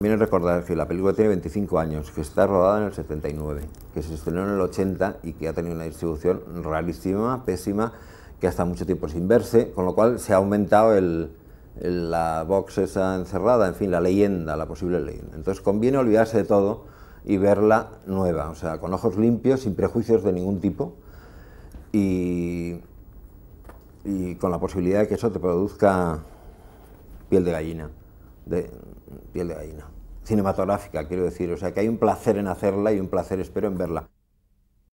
Viene recordar que la película tiene 25 años, que está rodada en el 79, que se estrenó en el 80 y que ha tenido una distribución rarísima, pésima, que hasta mucho tiempo sin verse, con lo cual se ha aumentado la box esa encerrada, en fin, la leyenda, la posible leyenda. Entonces conviene olvidarse de todo y verla nueva, o sea, con ojos limpios, sin prejuicios de ningún tipo y con la posibilidad de que eso te produzca piel de gallina de piel de gallina, cinematográfica, quiero decir. O sea, que hay un placer en hacerla y un placer, espero, en verla.